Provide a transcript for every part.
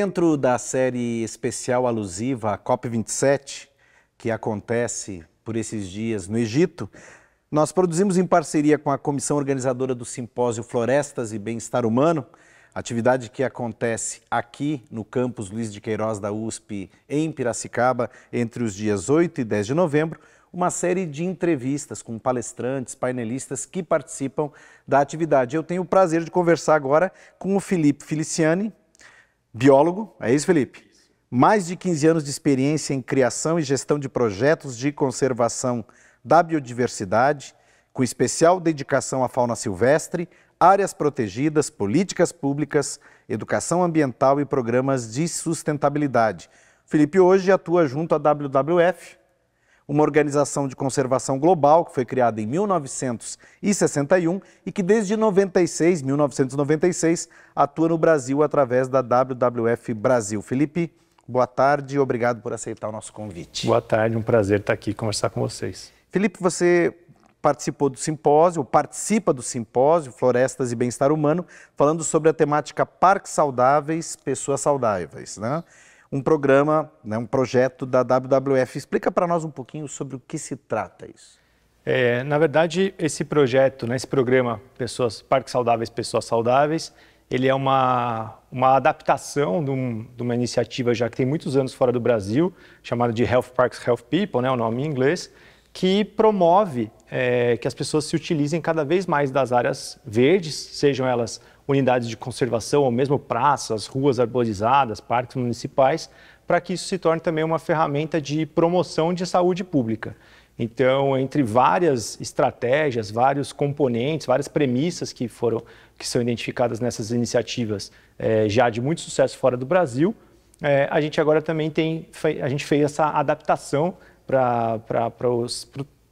Dentro da série especial alusiva à COP27, que acontece por esses dias no Egito, nós produzimos em parceria com a comissão organizadora do simpósio Florestas e Bem-Estar Humano, atividade que acontece aqui no campus Luiz de Queiroz da USP, em Piracicaba, entre os dias 8 e 10 de novembro, uma série de entrevistas com palestrantes, painelistas que participam da atividade. Eu tenho o prazer de conversar agora com o Felipe Feliciani, Biólogo, é isso, Felipe? Mais de 15 anos de experiência em criação e gestão de projetos de conservação da biodiversidade, com especial dedicação à fauna silvestre, áreas protegidas, políticas públicas, educação ambiental e programas de sustentabilidade. Felipe hoje atua junto à WWF, uma organização de conservação global que foi criada em 1961 e que desde 96, 1996 atua no Brasil através da WWF Brasil. Felipe, boa tarde e obrigado por aceitar o nosso convite. Boa tarde, um prazer estar aqui e conversar com vocês. Felipe, você participou do simpósio, participa do simpósio Florestas e Bem-Estar Humano, falando sobre a temática Parques Saudáveis, Pessoas Saudáveis, né? um programa, né, um projeto da WWF. Explica para nós um pouquinho sobre o que se trata isso. É, na verdade, esse projeto, né, esse programa Pessoas Parques Saudáveis, Pessoas Saudáveis, ele é uma, uma adaptação de, um, de, uma iniciativa já que tem muitos anos fora do Brasil, chamada de Health Parks, Health People, né, o nome em inglês, que promove é, que as pessoas se utilizem cada vez mais das áreas verdes, sejam elas unidades de conservação, ou mesmo praças, ruas arborizadas, parques municipais, para que isso se torne também uma ferramenta de promoção de saúde pública. Então, entre várias estratégias, vários componentes, várias premissas que foram que são identificadas nessas iniciativas é, já de muito sucesso fora do Brasil, é, a gente agora também tem a gente fez essa adaptação para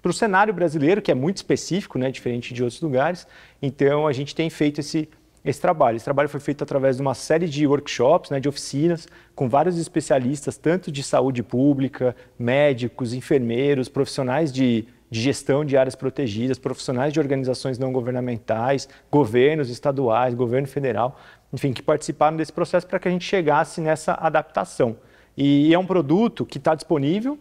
o cenário brasileiro, que é muito específico, né, diferente de outros lugares. Então, a gente tem feito esse esse trabalho. Esse trabalho foi feito através de uma série de workshops, né, de oficinas, com vários especialistas, tanto de saúde pública, médicos, enfermeiros, profissionais de, de gestão de áreas protegidas, profissionais de organizações não governamentais, governos estaduais, governo federal, enfim, que participaram desse processo para que a gente chegasse nessa adaptação. E é um produto que está disponível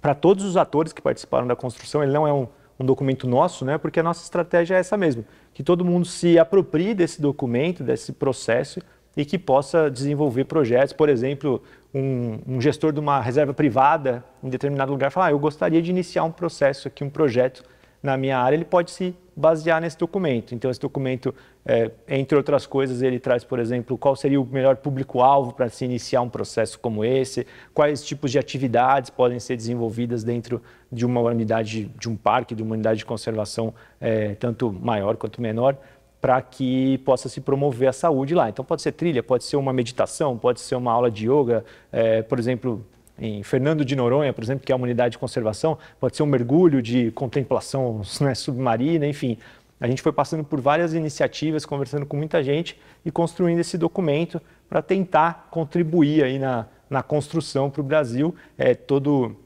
para todos os atores que participaram da construção, ele não é um um documento nosso, né? Porque a nossa estratégia é essa mesmo, que todo mundo se aproprie desse documento, desse processo e que possa desenvolver projetos, por exemplo, um, um gestor de uma reserva privada em determinado lugar fala: ah, eu gostaria de iniciar um processo aqui, um projeto na minha área, ele pode se basear nesse documento. Então, esse documento, é, entre outras coisas, ele traz, por exemplo, qual seria o melhor público-alvo para se iniciar um processo como esse, quais tipos de atividades podem ser desenvolvidas dentro de uma unidade, de um parque, de uma unidade de conservação, é, tanto maior quanto menor, para que possa se promover a saúde lá. Então, pode ser trilha, pode ser uma meditação, pode ser uma aula de yoga, é, por exemplo em Fernando de Noronha, por exemplo, que é uma unidade de conservação, pode ser um mergulho de contemplação né, submarina, enfim. A gente foi passando por várias iniciativas, conversando com muita gente e construindo esse documento para tentar contribuir aí na, na construção para o Brasil. É, todo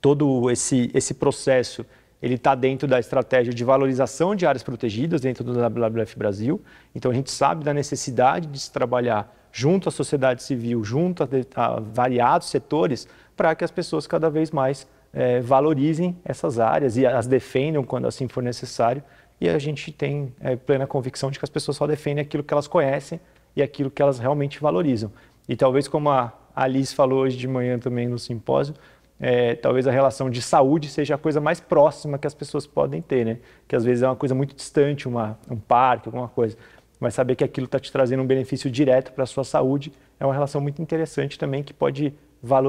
todo esse, esse processo ele está dentro da estratégia de valorização de áreas protegidas dentro do WWF Brasil. Então a gente sabe da necessidade de se trabalhar junto à sociedade civil, junto a, a variados setores, para que as pessoas cada vez mais é, valorizem essas áreas e as defendam quando assim for necessário. E a gente tem é, plena convicção de que as pessoas só defendem aquilo que elas conhecem e aquilo que elas realmente valorizam. E talvez, como a Alice falou hoje de manhã também no simpósio, é, talvez a relação de saúde seja a coisa mais próxima que as pessoas podem ter, né? Que às vezes é uma coisa muito distante, uma, um parque, alguma coisa vai saber que aquilo está te trazendo um benefício direto para a sua saúde. É uma relação muito interessante também que pode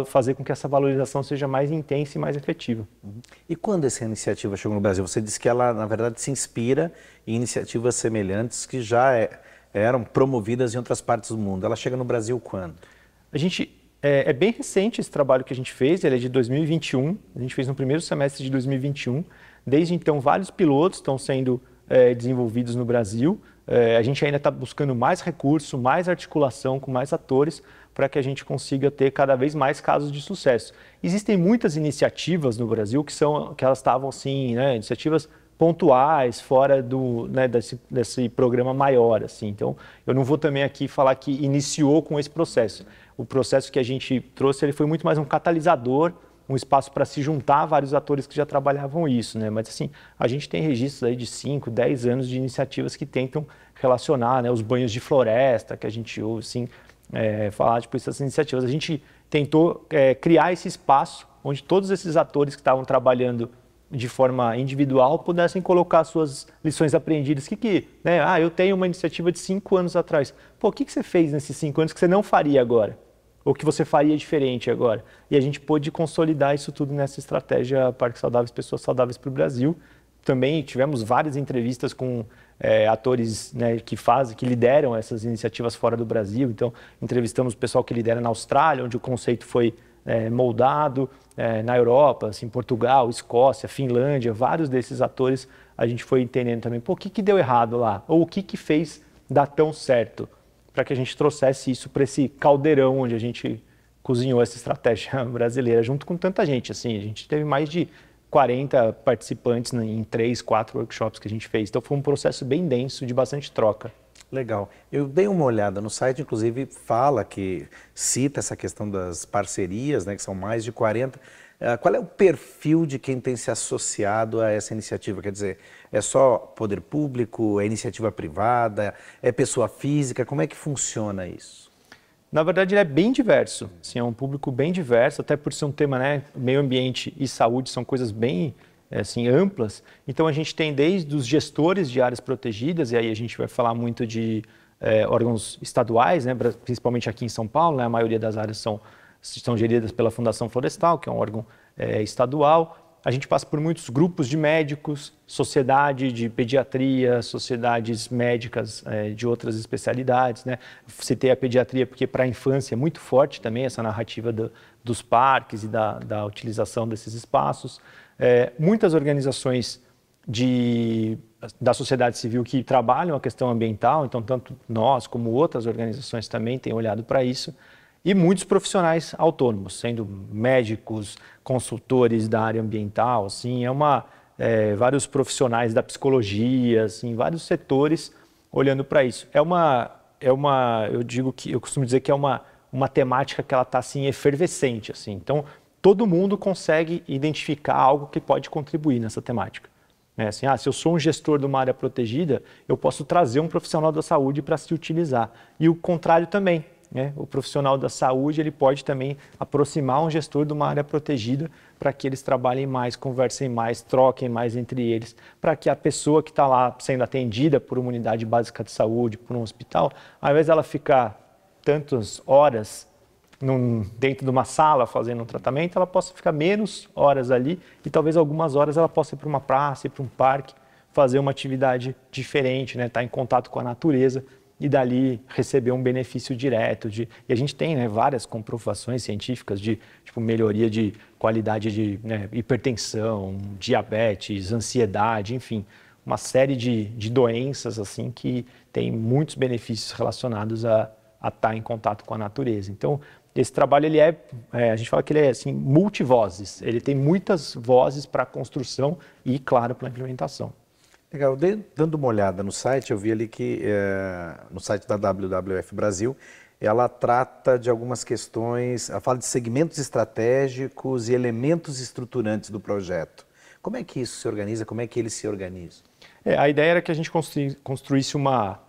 fazer com que essa valorização seja mais intensa e mais efetiva. E quando essa iniciativa chegou no Brasil? Você disse que ela, na verdade, se inspira em iniciativas semelhantes que já é, eram promovidas em outras partes do mundo. Ela chega no Brasil quando? A gente é, é, bem recente esse trabalho que a gente fez, ele é de 2021, a gente fez no primeiro semestre de 2021. Desde então, vários pilotos estão sendo é, desenvolvidos no Brasil. É, a gente ainda está buscando mais recurso, mais articulação com mais atores para que a gente consiga ter cada vez mais casos de sucesso. Existem muitas iniciativas no Brasil que são que elas estavam assim, né, iniciativas pontuais, fora do, né, desse, desse programa maior, assim. Então, eu não vou também aqui falar que iniciou com esse processo. O processo que a gente trouxe, ele foi muito mais um catalisador um espaço para se juntar vários atores que já trabalhavam isso, né? Mas assim, a gente tem registros aí de 5, 10 anos de iniciativas que tentam relacionar, né, os banhos de floresta que a gente ouve, assim, é, falar tipo essas iniciativas. A gente tentou é, criar esse espaço onde todos esses atores que estavam trabalhando de forma individual pudessem colocar suas lições aprendidas. Que que, né? Ah, eu tenho uma iniciativa de cinco anos atrás. Pô, o que, que você fez nesses cinco anos que você não faria agora? O que você faria diferente agora. E a gente pôde consolidar isso tudo nessa estratégia Parques Saudáveis, Pessoas Saudáveis para o Brasil. Também tivemos várias entrevistas com é, atores né, que fazem, que lideram essas iniciativas fora do Brasil. Então, entrevistamos o pessoal que lidera na Austrália, onde o conceito foi é, moldado, é, na Europa, assim, Portugal, Escócia, Finlândia, vários desses atores a gente foi entendendo também, pô, o que, que deu errado lá? Ou o que, que fez dar tão certo? para que a gente trouxesse isso para esse caldeirão onde a gente cozinhou essa estratégia brasileira junto com tanta gente. Assim, a gente teve mais de 40 participantes em três, quatro workshops que a gente fez. Então foi um processo bem denso de bastante troca. Legal. Eu dei uma olhada no site, inclusive fala que cita essa questão das parcerias, né, que são mais de 40. Eh, qual é o perfil de quem tem se associado a essa iniciativa? Quer dizer, é só poder público, é iniciativa privada, é pessoa física? Como é que funciona isso? Na verdade, ele é bem diverso. Assim, é um público bem diverso, até por ser um tema, né? Meio ambiente e saúde são coisas bem eh, assim amplas. Então, a gente tem desde os gestores de áreas protegidas, e aí a gente vai falar muito de é, órgãos estaduais, né? principalmente aqui em São Paulo, né? a maioria das áreas são são geridas pela Fundação Florestal, que é um órgão é, estadual. A gente passa por muitos grupos de médicos, sociedade de pediatria, sociedades médicas é, de outras especialidades. Né? Citei a pediatria porque para a infância é muito forte também essa narrativa do, dos parques e da, da utilização desses espaços. É, muitas organizações de, da sociedade civil que trabalham a questão ambiental, então tanto nós como outras organizações também têm olhado para isso e muitos profissionais autônomos, sendo médicos, consultores da área ambiental, assim, é uma é, vários profissionais da psicologia, assim, vários setores olhando para isso. É uma é uma, eu digo que eu costumo dizer que é uma uma temática que ela está assim efervescente, assim. Então todo mundo consegue identificar algo que pode contribuir nessa temática. É assim, ah, se eu sou um gestor de uma área protegida, eu posso trazer um profissional da saúde para se utilizar. E o contrário também né, o profissional da saúde ele pode também aproximar um gestor de uma área protegida para que eles trabalhem mais, conversem mais, troquem mais entre eles, para que a pessoa que está lá sendo atendida por uma unidade básica de saúde, por um hospital, ao invés dela ficar tantas horas num, dentro de uma sala fazendo um tratamento, ela possa ficar menos horas ali e talvez algumas horas ela possa ir para uma praça, ir para um parque, fazer uma atividade diferente, né? estar tá em contato com a natureza, e dali receber um benefício direto. De, e a gente tem né, várias comprovações científicas de tipo, melhoria de qualidade de né, hipertensão, diabetes, ansiedade, enfim, uma série de, de doenças assim que tem muitos benefícios relacionados a, a estar tá em contato com a natureza. Então, esse trabalho ele é, é, a gente fala que ele é assim multivozes. Ele tem muitas vozes para a construção e, claro, para a implementação. Legal, dando uma olhada no site, eu vi ali que é, no site da WWF Brasil, ela trata de algumas questões, ela fala de segmentos estratégicos e elementos estruturantes do projeto. Como é que isso se organiza? Como é que ele se organiza? É, a ideia era que a gente construísse uma,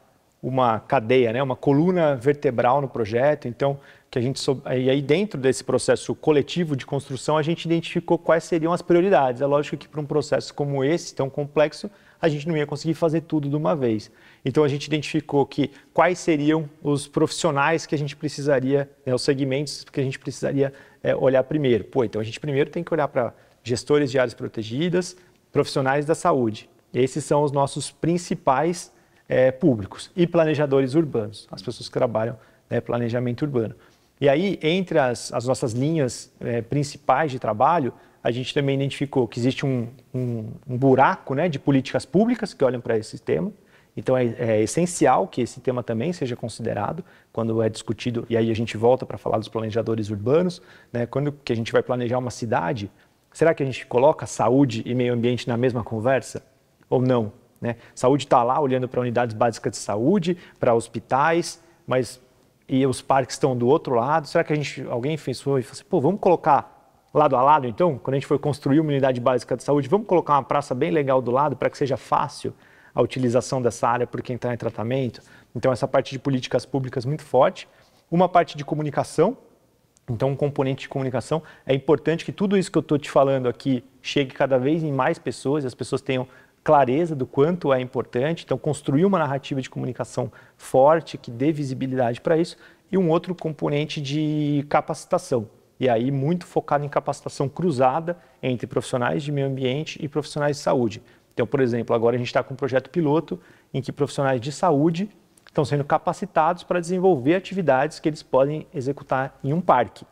uma cadeia, né? uma coluna vertebral no projeto. Então, que a gente e aí dentro desse processo coletivo de construção, a gente identificou quais seriam as prioridades. É lógico que para um processo como esse, tão complexo, a gente não ia conseguir fazer tudo de uma vez. Então a gente identificou que quais seriam os profissionais que a gente precisaria, né, os segmentos que a gente precisaria é, olhar primeiro. Pô, então a gente primeiro tem que olhar para gestores de áreas protegidas, profissionais da saúde. Esses são os nossos principais é, públicos e planejadores urbanos, as pessoas que trabalham né, planejamento urbano. E aí, entre as, as nossas linhas é, principais de trabalho, a gente também identificou que existe um, um, um buraco né, de políticas públicas que olham para esse tema. Então é, é, essencial que esse tema também seja considerado quando é discutido, e aí a gente volta para falar dos planejadores urbanos, né, quando que a gente vai planejar uma cidade, será que a gente coloca saúde e meio ambiente na mesma conversa ou não? Né? Saúde está lá olhando para unidades básicas de saúde, para hospitais, mas e os parques estão do outro lado. Será que a gente, alguém pensou e falou assim, pô, vamos colocar lado a lado, então, quando a gente for construir uma unidade básica de saúde, vamos colocar uma praça bem legal do lado para que seja fácil a utilização dessa área por quem está em tratamento. Então, essa parte de políticas públicas muito forte. Uma parte de comunicação, então, um componente de comunicação. É importante que tudo isso que eu estou te falando aqui chegue cada vez em mais pessoas, e as pessoas tenham clareza do quanto é importante. Então, construir uma narrativa de comunicação forte, que dê visibilidade para isso. E um outro componente de capacitação e aí muito focado em capacitação cruzada entre profissionais de meio ambiente e profissionais de saúde. Então, por exemplo, agora a gente está com um projeto piloto em que profissionais de saúde estão sendo capacitados para desenvolver atividades que eles podem executar em um parque.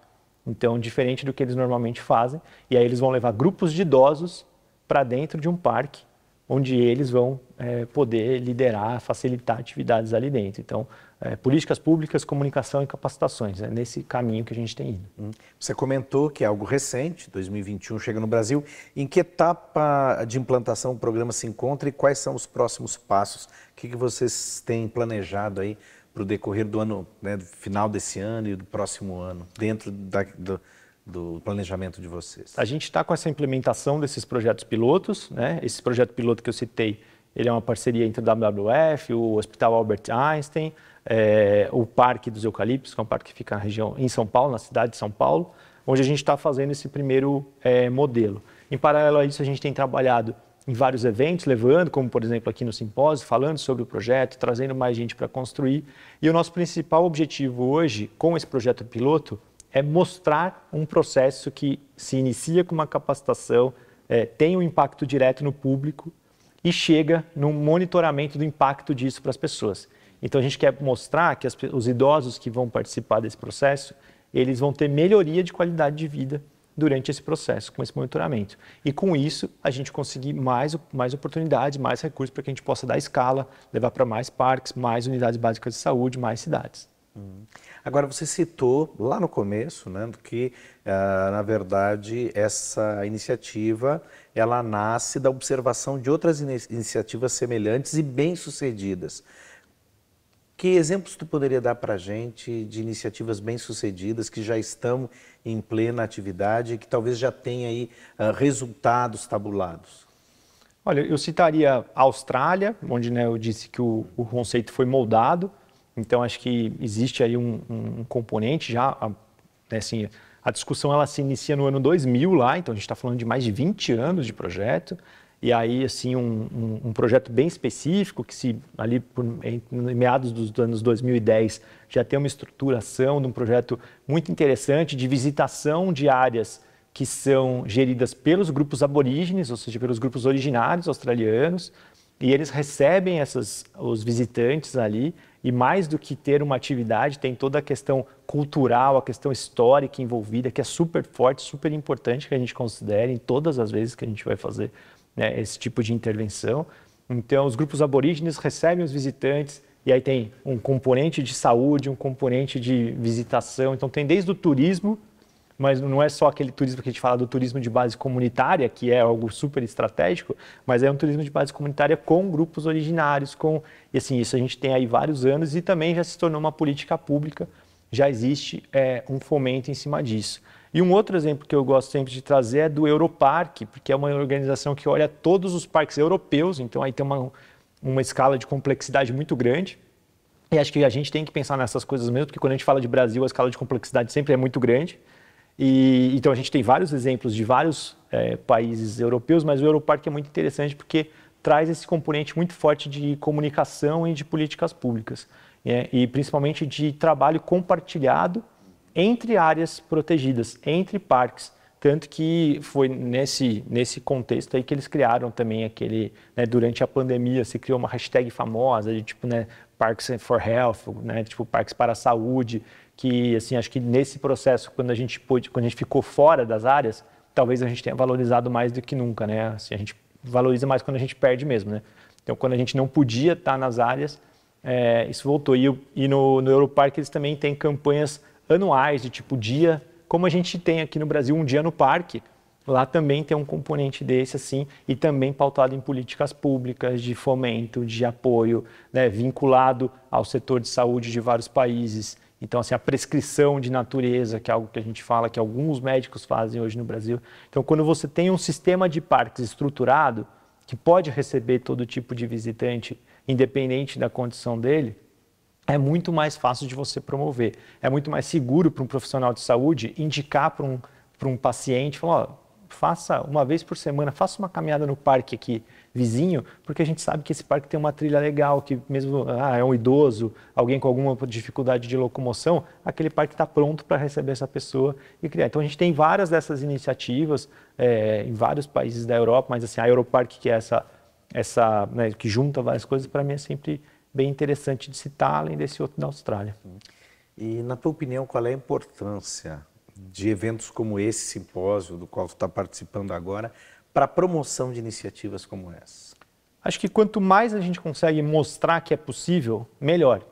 Então, diferente do que eles normalmente fazem, e aí eles vão levar grupos de idosos para dentro de um parque, onde eles vão é, poder liderar, facilitar atividades ali dentro. Então, é, políticas públicas, comunicação e capacitações. É nesse caminho que a gente tem ido. Hum. Você comentou que é algo recente, 2021 chega no Brasil. Em que etapa de implantação o programa se encontra e quais são os próximos passos? O que, que vocês têm planejado aí para o decorrer do ano, né, final desse ano e do próximo ano, dentro da, do, do planejamento de vocês? A gente está com essa implementação desses projetos pilotos. Né? Esse projeto piloto que eu citei, ele é uma parceria entre o WWF, o Hospital Albert Einstein, é, o Parque dos Eucaliptos, que é um parque que fica na região, em São Paulo, na cidade de São Paulo, onde a gente está fazendo esse primeiro é, modelo. Em paralelo a isso, a gente tem trabalhado em vários eventos, levando, como por exemplo aqui no simpósio, falando sobre o projeto, trazendo mais gente para construir. E o nosso principal objetivo hoje, com esse projeto piloto, é mostrar um processo que se inicia com uma capacitação, é, tem um impacto direto no público e chega no monitoramento do impacto disso para as pessoas. Então a gente quer mostrar que as, os idosos que vão participar desse processo, eles vão ter melhoria de qualidade de vida durante esse processo, com esse monitoramento. E com isso, a gente conseguir mais, mais oportunidades, mais recursos para que a gente possa dar escala, levar para mais parques, mais unidades básicas de saúde, mais cidades. Hum. Agora, você citou lá no começo né, que, ah, na verdade, essa iniciativa ela nasce da observação de outras in iniciativas semelhantes e bem-sucedidas. Que exemplos tu poderia dar para a gente de iniciativas bem-sucedidas que já estão em plena atividade e que talvez já tenha aí uh, resultados tabulados? Olha, eu citaria a Austrália, onde né, eu disse que o, o, conceito foi moldado. Então, acho que existe aí um, um componente já, a, né, assim, a discussão ela se inicia no ano 2000 lá, então a gente está falando de mais de 20 anos de projeto e aí assim um, um, um, projeto bem específico que se ali por, em, em, meados dos anos 2010 já tem uma estruturação de um projeto muito interessante de visitação de áreas que são geridas pelos grupos aborígenes, ou seja, pelos grupos originários australianos, e eles recebem essas os visitantes ali e mais do que ter uma atividade tem toda a questão cultural, a questão histórica envolvida que é super forte, super importante que a gente considere em todas as vezes que a gente vai fazer né, esse tipo de intervenção. Então, os grupos aborígenes recebem os visitantes e aí tem um componente de saúde, um componente de visitação. Então, tem desde o turismo, mas não é só aquele turismo que a gente fala do turismo de base comunitária, que é algo super estratégico, mas é um turismo de base comunitária com grupos originários, com e assim, isso a gente tem aí vários anos e também já se tornou uma política pública já existe é, um fomento em cima disso. E um outro exemplo que eu gosto sempre de trazer é do Europarque, porque é uma organização que olha todos os parques europeus, então aí tem uma, uma escala de complexidade muito grande. E acho que a gente tem que pensar nessas coisas mesmo, porque quando a gente fala de Brasil, a escala de complexidade sempre é muito grande. E, então a gente tem vários exemplos de vários é, países europeus, mas o Europarque é muito interessante porque traz esse componente muito forte de comunicação e de políticas públicas. Né, e principalmente de trabalho compartilhado entre áreas protegidas, entre parques. Tanto que foi nesse, nesse contexto aí que eles criaram também aquele, né, durante a pandemia, se criou uma hashtag famosa de tipo, né, Parks for Health, né, tipo, parques para a saúde, que, assim, acho que nesse processo, quando a gente pôde, quando a gente ficou fora das áreas, talvez a gente tenha valorizado mais do que nunca, né, assim, a gente valoriza mais quando a gente perde mesmo, né. Então, quando a gente não podia estar nas áreas, é, isso voltou. E, e no, no Europark eles também têm campanhas anuais de tipo dia, como a gente tem aqui no Brasil, um dia no parque. Lá também tem um componente desse, assim, e também pautado em políticas públicas de fomento, de apoio, né, vinculado ao setor de saúde de vários países. Então, assim, a prescrição de natureza, que é algo que a gente fala que alguns médicos fazem hoje no Brasil. Então, quando você tem um sistema de parques estruturado, que pode receber todo tipo de visitante independente da condição dele, é muito mais fácil de você promover. É muito mais seguro para um profissional de saúde indicar para um, para um paciente, falar, ó, faça uma vez por semana, faça uma caminhada no parque aqui vizinho, porque a gente sabe que esse parque tem uma trilha legal, que mesmo ah, é um idoso, alguém com alguma dificuldade de locomoção, aquele parque está pronto para receber essa pessoa e criar. Então a gente tem várias dessas iniciativas é, em vários países da Europa, mas assim a Europark que é essa essa né, que junta várias coisas, para mim é sempre bem interessante de citar, além desse outro da Austrália. E, na tua opinião, qual é a importância de eventos como esse simpósio, do qual tu está participando agora, para a promoção de iniciativas como essa? Acho que quanto mais a gente consegue mostrar que é possível, melhor.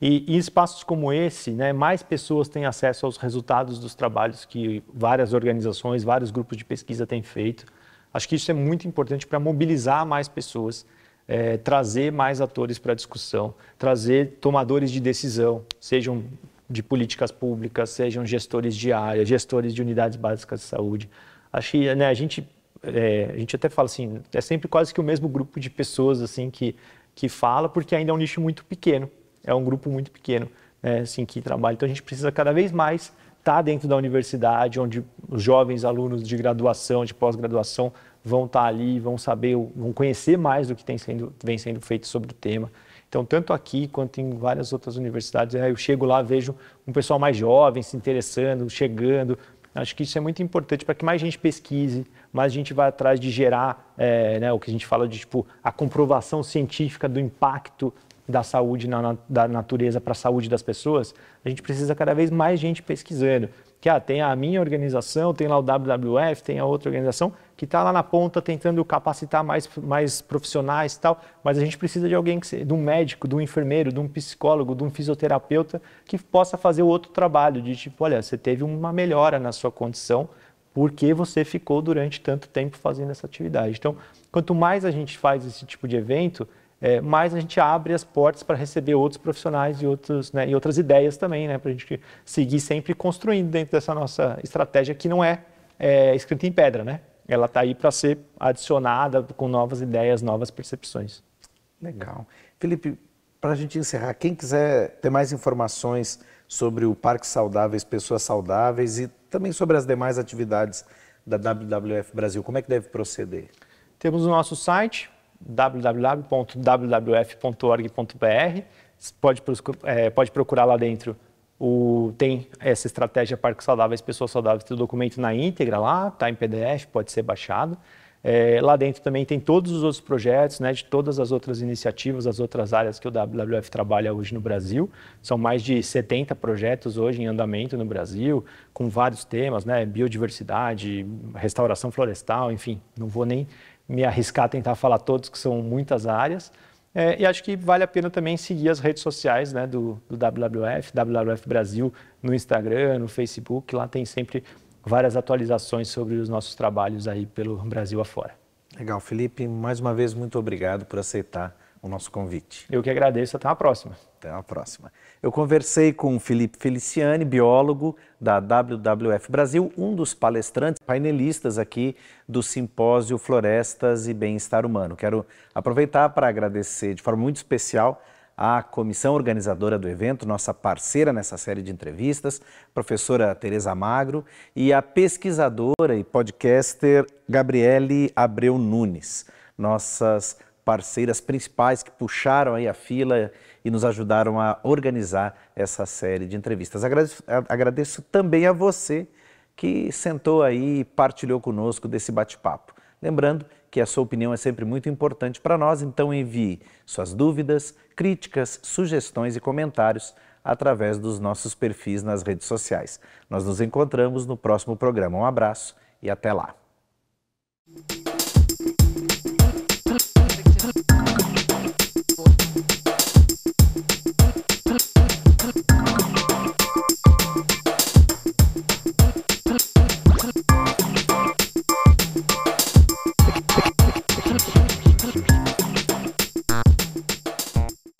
E em espaços como esse, né, mais pessoas têm acesso aos resultados dos trabalhos que várias organizações, vários grupos de pesquisa têm feito. Acho que isso é muito importante para mobilizar mais pessoas, é, trazer mais atores para a discussão, trazer tomadores de decisão, sejam de políticas públicas, sejam gestores de área, gestores de unidades básicas de saúde. Acho que né, a gente é, a gente até fala assim, é sempre quase que o mesmo grupo de pessoas assim que que fala, porque ainda é um nicho muito pequeno, é um grupo muito pequeno, né, assim que trabalha. Então a gente precisa cada vez mais está dentro da universidade, onde os jovens alunos de graduação, de pós-graduação, vão estar tá ali, vão saber, vão conhecer mais do que tem sendo, vem sendo feito sobre o tema. Então, tanto aqui quanto em várias outras universidades, é, eu chego lá, vejo um pessoal mais jovem se interessando, chegando. Acho que isso é muito importante para que mais gente pesquise, mais gente vá atrás de gerar é, né, o que a gente fala de tipo, a comprovação científica do impacto da saúde na, da natureza para a saúde das pessoas, a gente precisa cada vez mais gente pesquisando. Que ah, tem a minha organização, tem lá o WWF, tem a outra organização que está lá na ponta tentando capacitar mais, mais profissionais e tal, mas a gente precisa de alguém, que, de um médico, de um enfermeiro, de um psicólogo, de um fisioterapeuta que possa fazer o outro trabalho, de tipo, olha, você teve uma melhora na sua condição, porque você ficou durante tanto tempo fazendo essa atividade. Então, quanto mais a gente faz esse tipo de evento, é, mais a gente abre as portas para receber outros profissionais e, outros, né, e outras ideias também, né, para a gente seguir sempre construindo dentro dessa nossa estratégia que não é, é escrita em pedra, né? Ela está aí para ser adicionada com novas ideias, novas percepções. Legal. Felipe, para a gente encerrar, quem quiser ter mais informações sobre o Parque Saudáveis, Pessoas Saudáveis e também sobre as demais atividades da WWF Brasil, como é que deve proceder? Temos o nosso site, www.wwf.org.br. Pode, é, pode procurar lá dentro. O, tem essa estratégia Parques Saudáveis, Pessoas Saudáveis, tem o documento na íntegra lá, está em PDF, pode ser baixado. É, lá dentro também tem todos os outros projetos, né, de todas as outras iniciativas, as outras áreas que o WWF trabalha hoje no Brasil. São mais de 70 projetos hoje em andamento no Brasil, com vários temas, né, biodiversidade, restauração florestal, enfim, não vou nem me arriscar a tentar falar todos, que são muitas áreas. É, e acho que vale a pena também seguir as redes sociais né, do, do, WWF, WWF Brasil, no Instagram, no Facebook. Lá tem sempre várias atualizações sobre os nossos trabalhos aí pelo Brasil afora. Legal, Felipe, mais uma vez muito obrigado por aceitar o nosso convite. Eu que agradeço, até uma próxima. Até uma próxima. Eu conversei com Felipe Feliciani, biólogo da WWF Brasil, um dos palestrantes, painelistas aqui do simpósio Florestas e Bem-Estar Humano. Quero aproveitar para agradecer de forma muito especial à comissão organizadora do evento, nossa parceira nessa série de entrevistas, professora Tereza Magro, e a pesquisadora e podcaster Gabriele Abreu Nunes. Nossas parceiras principais que puxaram aí a fila e nos ajudaram a organizar essa série de entrevistas. Agradeço, agradeço também a você que sentou aí e partilhou conosco desse bate-papo. Lembrando que a sua opinião é sempre muito importante para nós, então envie suas dúvidas, críticas, sugestões e comentários através dos nossos perfis nas redes sociais. Nós nos encontramos no próximo programa. Um abraço e até lá.